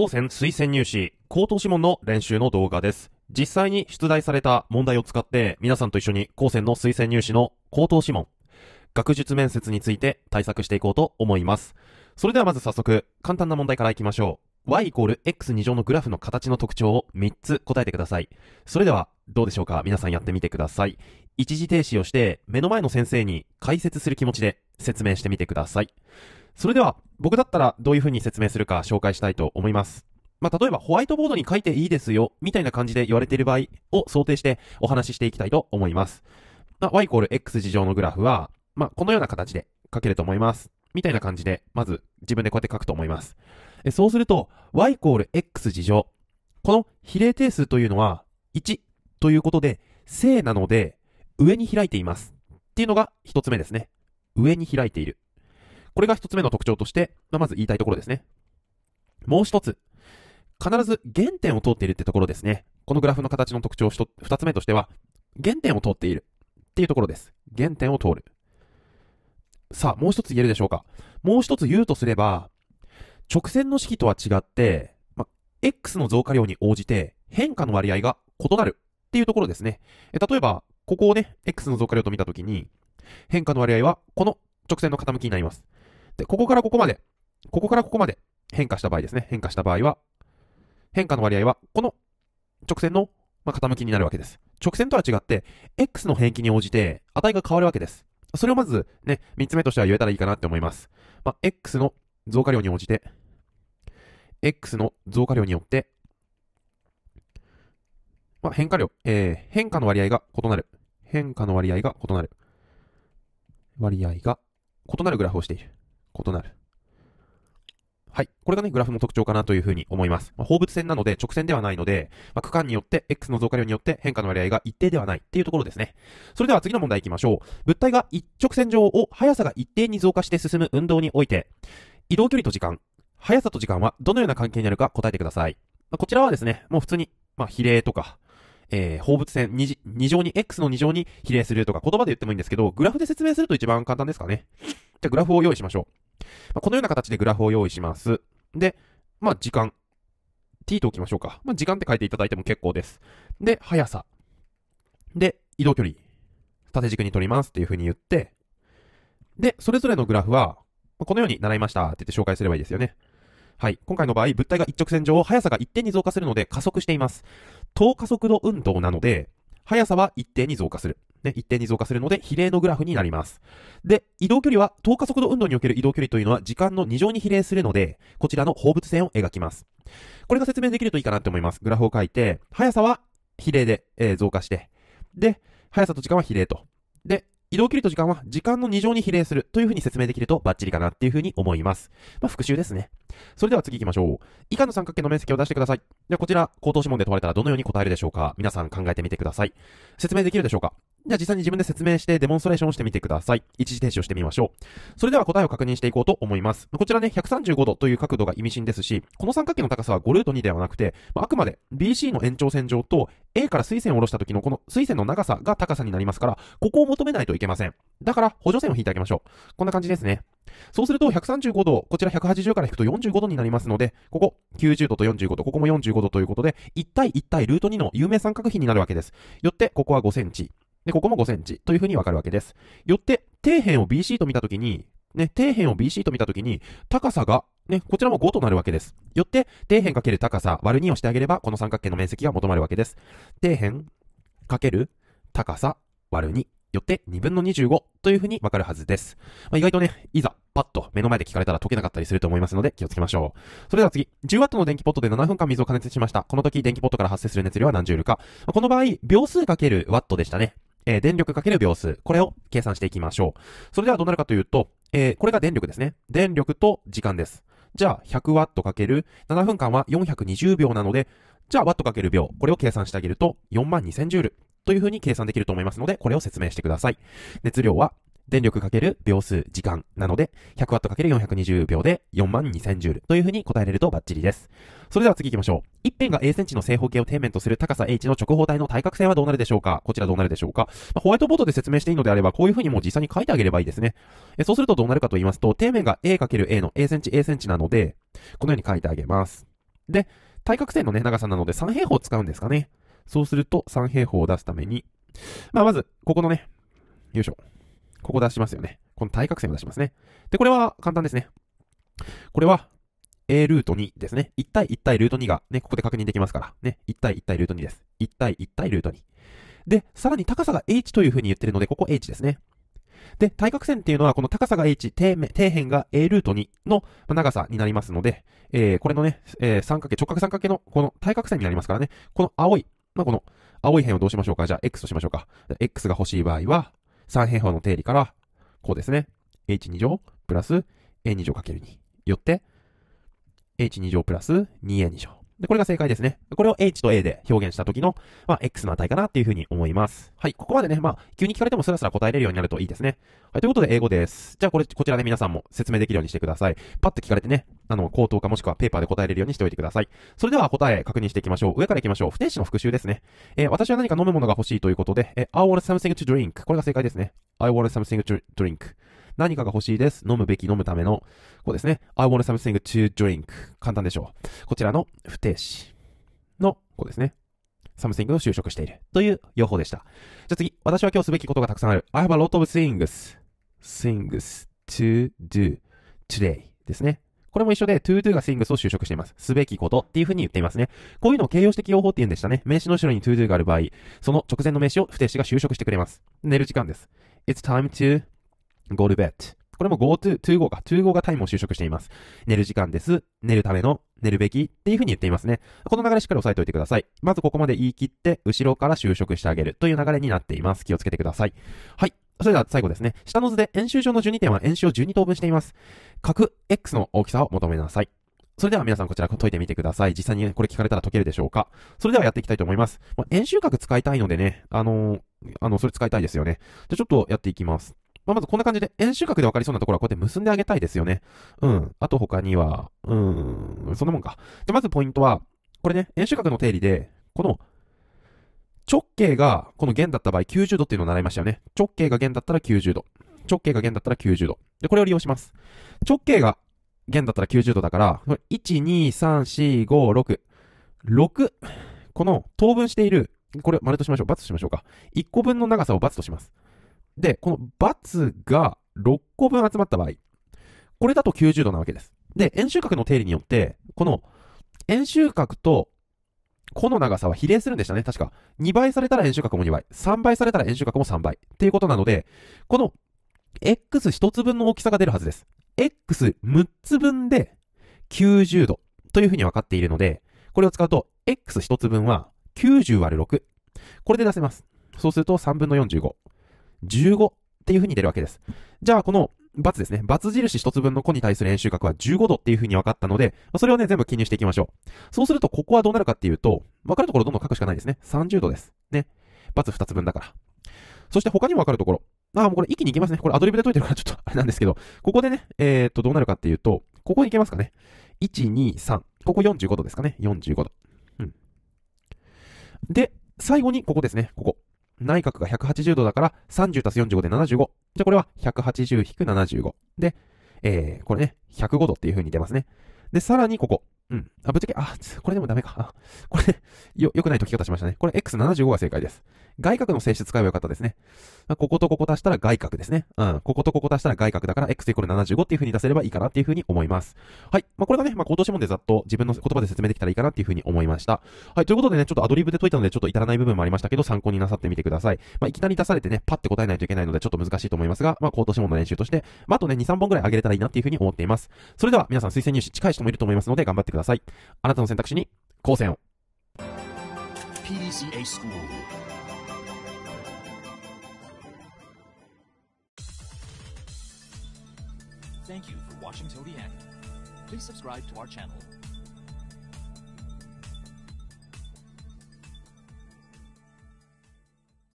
高専推薦入試、高等諮問の練習の動画です。実際に出題された問題を使って、皆さんと一緒に高専の推薦入試の高等諮問、学術面接について対策していこうと思います。それではまず早速、簡単な問題からいきましょう。y イコール x2 乗のグラフの形の特徴を3つ答えてください。それでは、どうでしょうか皆さんやってみてください。一時停止をして、目の前の先生に解説する気持ちで説明してみてください。それでは、僕だったらどういうふうに説明するか紹介したいと思います。まあ、例えばホワイトボードに書いていいですよ、みたいな感じで言われている場合を想定してお話ししていきたいと思います。まあ、y イコール x 事乗のグラフは、まあ、このような形で書けると思います。みたいな感じで、まず自分でこうやって書くと思います。えそうすると、y イコール x 事乗。この比例定数というのは1ということで、正なので上に開いています。っていうのが一つ目ですね。上に開いている。これが一つ目の特徴として、ままず言いたいところですね。もう一つ。必ず原点を通っているってところですね。このグラフの形の特徴二つ目としては、原点を通っているっていうところです。原点を通る。さあ、もう一つ言えるでしょうか。もう一つ言うとすれば、直線の式とは違って、ま、x の増加量に応じて変化の割合が異なるっていうところですね。え例えば、ここをね、x の増加量と見たときに、変化の割合はこの直線の傾きになります。、ここからここまで、ここからここまで変化した場合ですね。変化した場合は、変化の割合は、この直線の、ま傾きになるわけです。直線とは違って、x の変形に応じて値が変わるわけです。それをまず、ね、3つ目としては言えたらいいかなって思います。まあ、x の増加量に応じて、x の増加量によって、まあ、変化量、えー、変化の割合が異なる。変化の割合が異なる。割合が異なるグラフをしている。異なる。はい。これがね、グラフの特徴かなというふうに思います。まあ、放物線なので直線ではないので、まあ、区間によって、X の増加量によって変化の割合が一定ではないっていうところですね。それでは次の問題行きましょう。物体が一直線上を速さが一定に増加して進む運動において、移動距離と時間、速さと時間はどのような関係にあるか答えてください。まあ、こちらはですね、もう普通に、ま比例とか、えー、放物線2、2乗に X の2乗に比例するとか言葉で言ってもいいんですけど、グラフで説明すると一番簡単ですかね。じゃあグラフを用意しましょう。まあ、このような形でグラフを用意します。で、まあ、時間。t と置きましょうか。まあ、時間って書いていただいても結構です。で、速さ。で、移動距離。縦軸に取りますっていう風に言って、で、それぞれのグラフは、このように習いましたって言って紹介すればいいですよね。はい。今回の場合、物体が一直線上、速さが一定に増加するので加速しています。等加速度運動なので、速さは一定に増加する。ね、一定に増加するので、比例のグラフになります。で、移動距離は、等加速度運動における移動距離というのは、時間の2乗に比例するので、こちらの放物線を描きます。これが説明できるといいかなって思います。グラフを書いて、速さは比例で、えー、増加して、で、速さと時間は比例と。で、移動距離と時間は時間の2乗に比例するというふうに説明できるとバッチリかなっていうふうに思います。まあ、復習ですね。それでは次行きましょう。以下の三角形の面積を出してください。ではこちら、口頭指問で問われたらどのように答えるでしょうか皆さん考えてみてください。説明できるでしょうかじゃあ実際に自分で説明してデモンストレーションをしてみてください。一時停止をしてみましょう。それでは答えを確認していこうと思います。こちらね、135度という角度が意味深ですし、この三角形の高さは5ルート2ではなくて、まあ、あくまで BC の延長線上と A から水線を下ろした時のこの水線の長さが高さになりますから、ここを求めないといけません。だから補助線を引いてあげましょう。こんな感じですね。そうすると135度、こちら180から引くと45度になりますので、ここ90度と45度、ここも45度ということで、1対1対ルート2の有名三角比になるわけです。よって、ここは5センチ。で、ここも5センチというふうにわかるわけです。よって、底辺を BC と見たときに、ね、底辺を BC と見たときに、高さが、ね、こちらも5となるわけです。よって、底辺かける高さ割る2をしてあげれば、この三角形の面積が求まるわけです。底辺かける高さ割る2。よって2分の25というふうにわかるはずです。まあ、意外とね、いざ、パッと目の前で聞かれたら解けなかったりすると思いますので気をつけましょう。それでは次、10W の電気ポットで7分間水を加熱しました。この時電気ポットから発生する熱量は何ジュールか。この場合、秒数かけるワットでしたね。えー、電力かける秒数、これを計算していきましょう。それではどうなるかというと、えー、これが電力ですね。電力と時間です。じゃあ、100W かける7分間は420秒なので、じゃあ、ワットかける秒、これを計算してあげると、4万2000ジュールという風に計算できると思いますので、これを説明してください。熱量は電力かける秒数、時間なので、1 0 0 w る4 2 0秒で42000ジュールという風に答えれるとバッチリです。それでは次行きましょう。一辺が A センチの正方形を底面とする高さ h の直方体の対角線はどうなるでしょうかこちらどうなるでしょうか、まあ、ホワイトボードで説明していいのであれば、こういう風にもう実際に書いてあげればいいですね。えそうするとどうなるかと言いますと、底面が A×A の A センチ A センチなので、このように書いてあげます。で、対角線のね、長さなので3平方を使うんですかね。そうすると3平方を出すために、まあ、まず、ここのね、よいしょ。ここ出しますよね。この対角線を出しますね。で、これは簡単ですね。これは、a ルート2ですね。1対1対ルート2がね、ここで確認できますから。ね。1対1対ルート2です。1対1対ルート2。で、さらに高さが h という風に言ってるので、ここ h ですね。で、対角線っていうのは、この高さが h、底辺が a ルート2の長さになりますので、えー、これのね、えー、三角形、直角三角形のこの対角線になりますからね、この青い、まあ、この青い辺をどうしましょうかじゃあ、x としましょうか。x が欲しい場合は、三平方の定理から、こうですね。h2 乗プラス a2 乗かける2。よって、h2 乗プラス 2a2 乗。で、これが正解ですね。これを h と a で表現した時の、まあ、x の値かなっていうふうに思います。はい。ここまでね、まあ、急に聞かれてもスラスラ答えれるようになるといいですね。はい。ということで、英語です。じゃあ、これ、こちらで皆さんも説明できるようにしてください。パッと聞かれてね、あの、口頭かもしくはペーパーで答えれるようにしておいてください。それでは答え確認していきましょう。上からいきましょう。不定詞の復習ですね。えー、私は何か飲むものが欲しいということで、えー、I want something to drink。これが正解ですね。I want something to drink。何かが欲しいです。飲むべき飲むための、こうですね。I want something to drink. 簡単でしょう。こちらの不定詞の、こうですね。something の就職している。という用法でした。じゃあ次。私は今日すべきことがたくさんある。I have a lot of things. things to do today ですね。これも一緒で、to do が things を就職しています。すべきことっていう風に言っていますね。こういうのを形容詞的用法って言うんでしたね。名詞の後ろに to do がある場合、その直前の名詞を不定詞が就職してくれます。寝る時間です。It's time to go to bed。これも go to, to go か。to go がタイムを修飾しています。寝る時間です。寝るための、寝るべきっていう風に言っていますね。この流れしっかり押さえておいてください。まずここまで言い切って、後ろから就職してあげるという流れになっています。気をつけてください。はい。それでは最後ですね。下の図で演習上の12点は演習を12等分しています。角 X の大きさを求めなさい。それでは皆さんこちら解いてみてください。実際にこれ聞かれたら解けるでしょうかそれではやっていきたいと思います。まあ、演習角使いたいのでね、あのー、あの、それ使いたいですよね。じゃ、ちょっとやっていきます。まあ、まずこんな感じで、円周角で分かりそうなところはこうやって結んであげたいですよね。うん。あと他には、うん、そんなもんか。で、まずポイントは、これね、円周角の定理で、この、直径が、この弦だった場合90度っていうのを習いましたよね。直径が弦だったら90度。直径が弦だったら90度。で、これを利用します。直径が弦だったら90度だから、1、2、3、4、5、6。6。この等分している、これ、丸としましょう。×としましょうか。1個分の長さを×とします。で、この×が6個分集まった場合、これだと90度なわけです。で、円周角の定理によって、この円周角と弧の長さは比例するんでしたね。確か。2倍されたら円周角も2倍。3倍されたら円周角も3倍。っていうことなので、この x1 つ分の大きさが出るはずです。x6 つ分で90度というふうに分かっているので、これを使うと x1 つ分は 90÷6。これで出せます。そうすると3分の45。15っていう風に出るわけです。じゃあ、この、×ですね。×印一つ分の個に対する円周角は15度っていう風に分かったので、それをね、全部記入していきましょう。そうすると、ここはどうなるかっていうと、分かるところどんどん書くしかないですね。30度です。ね。×2 つ分だから。そして他にも分かるところ。ああ、もうこれ一気にいきますね。これアドリブで解いてるからちょっとあれなんですけど、ここでね、えー、っと、どうなるかっていうと、ここいけますかね。1、2、3。ここ45度ですかね。45度。うん。で、最後にここですね。ここ。内角が180度だから、30たす45で75。じゃあこれは180引く75。で、えー、これね、105度っていう風に出ますね。で、さらにここ。うん。あ、ぶっちゃけ、あ、これでもダメか。これ、ね、よ、良くない解き方しましたね。これ X75 が正解です。外角の性質使えばよかったですね。こことここ足したら外角ですね。うん。こことここ足したら外角だから x イコール75っていう風に出せればいいかなっていう風に思います。はい。まあ、これがね、まあ、口頭諮問でざっと自分の言葉で説明できたらいいかなっていう風に思いました。はい。ということでね、ちょっとアドリブで解いたのでちょっと至らない部分もありましたけど、参考になさってみてください。まあ、いきなり出されてね、パッて答えないといけないのでちょっと難しいと思いますが、まあ、口頭諮問の練習として、まあ、あとね、2、3本くらい上げれたらいいなっていう風に思っています。それでは皆さん推薦入試近い人もいると思いますので頑張ってください。あなたの選択肢に、高専を。PDCA School Thank you for watching till the end. Please subscribe to our channel.